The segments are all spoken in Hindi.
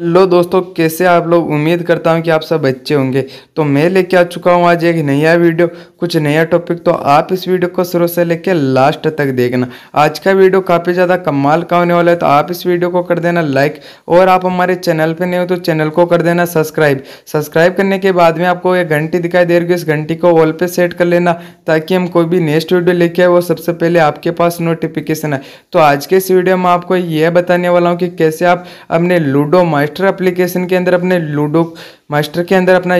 हेलो दोस्तों कैसे आप लोग उम्मीद करता हूँ कि आप सब अच्छे होंगे तो मैं लेके आ चुका हूँ आज एक नया वीडियो कुछ नया टॉपिक तो आप इस वीडियो को शुरू से लेके लास्ट तक देखना आज का वीडियो काफ़ी ज़्यादा कमाल का होने वाला है तो आप इस वीडियो को कर देना लाइक और आप हमारे चैनल पर नहीं हो तो चैनल को कर देना सब्सक्राइब सब्सक्राइब करने के बाद में आपको एक घंटी दिखाई दे रही इस घंटी को वॉल पर सेट कर लेना ताकि हम कोई भी नेक्स्ट वीडियो लेके आए वो सबसे पहले आपके पास नोटिफिकेशन आए तो आज के इस वीडियो में आपको यह बताने वाला हूँ कि कैसे आप अपने लूडो माइंड मास्टर एप्लीकेशन के अंदर अपने लूडो मास्टर के अंदर अपना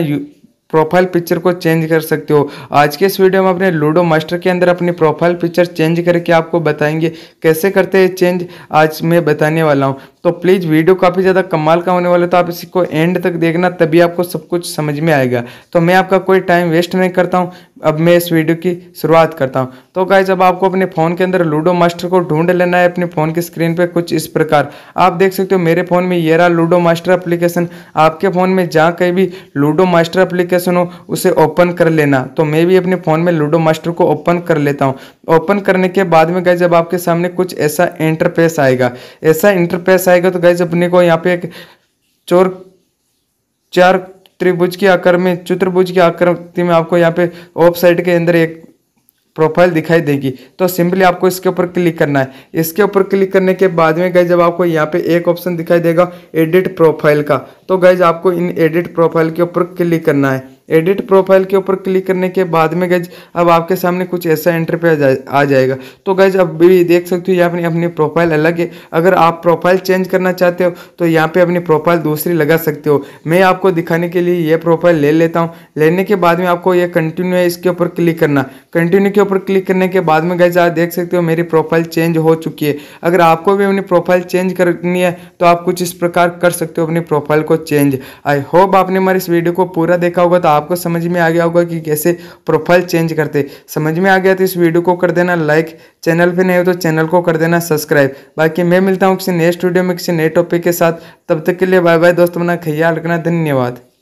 प्रोफाइल पिक्चर को चेंज कर सकते हो आज के इस वीडियो में अपने लूडो मास्टर के अंदर अपनी प्रोफाइल पिक्चर चेंज करके आपको बताएंगे कैसे करते हैं चेंज आज मैं बताने वाला हूँ तो प्लीज़ वीडियो काफ़ी ज़्यादा कमाल का होने वाला है तो आप इसको एंड तक देखना तभी आपको सब कुछ समझ में आएगा तो मैं आपका कोई टाइम वेस्ट नहीं करता हूँ अब मैं इस वीडियो की शुरुआत करता हूँ तो गाइज अब आपको अपने फ़ोन के अंदर लूडो मास्टर को ढूंढ लेना है अपने फ़ोन की स्क्रीन पर कुछ इस प्रकार आप देख सकते हो मेरे फ़ोन में ये रहा लूडो मास्टर एप्लीकेशन आपके फ़ोन में जहाँ कहीं भी लूडो मास्टर एप्लीकेशन हो उसे ओपन कर लेना तो मैं भी अपने फ़ोन में लूडो मास्टर को ओपन कर लेता हूँ ओपन करने के बाद में गाइज जब आपके सामने कुछ ऐसा इंटरफेस आएगा ऐसा इंटरफेस आएगा तो गैस अपने को यहाँ पे एक चोर चार त्रिभुज के आकार में चतुर्भुज के आकृति में आपको यहाँ पे ऑफ साइड के अंदर एक प्रोफाइल दिखाई देगी तो सिंपली आपको इसके ऊपर क्लिक करना है इसके ऊपर क्लिक करने के बाद में गए जब आपको यहाँ पे एक ऑप्शन दिखाई देगा एडिट प्रोफाइल का तो गए आपको इन एडिट प्रोफाइल के ऊपर क्लिक करना है एडिट प्रोफाइल के ऊपर क्लिक करने के बाद में गज अब आपके सामने कुछ ऐसा एंटर पे जा, आ जाएगा तो गज अब भी देख सकते हो यहाँ पर अपनी प्रोफाइल अलग है अगर आप प्रोफाइल चेंज करना चाहते हो तो यहाँ पे अपनी प्रोफाइल दूसरी लगा सकते हो मैं आपको दिखाने के लिए ये प्रोफाइल ले लेता हूँ लेने के बाद में आपको ये कंटिन्यू है इसके ऊपर क्लिक करना कंटिन्यू के ऊपर क्लिक करने के बाद में गज आप देख सकते हो मेरी प्रोफाइल चेंज हो चुकी है अगर आपको भी अपनी प्रोफाइल चेंज करनी है तो आप कुछ इस प्रकार कर सकते हो अपनी प्रोफाइल को चेंज आई होप आपने हमारे इस वीडियो को पूरा देखा होगा तो आपको समझ में आ गया होगा कि कैसे प्रोफाइल चेंज करते समझ में आ गया तो इस वीडियो को कर देना लाइक चैनल पे नहीं हो तो चैनल को कर देना सब्सक्राइब बाकी मैं मिलता हूँ किसी नए स्टूडियो में किसी नए टॉपिक के साथ तब तक के लिए बाय बाय दोस्तों अपना ख्याल रखना धन्यवाद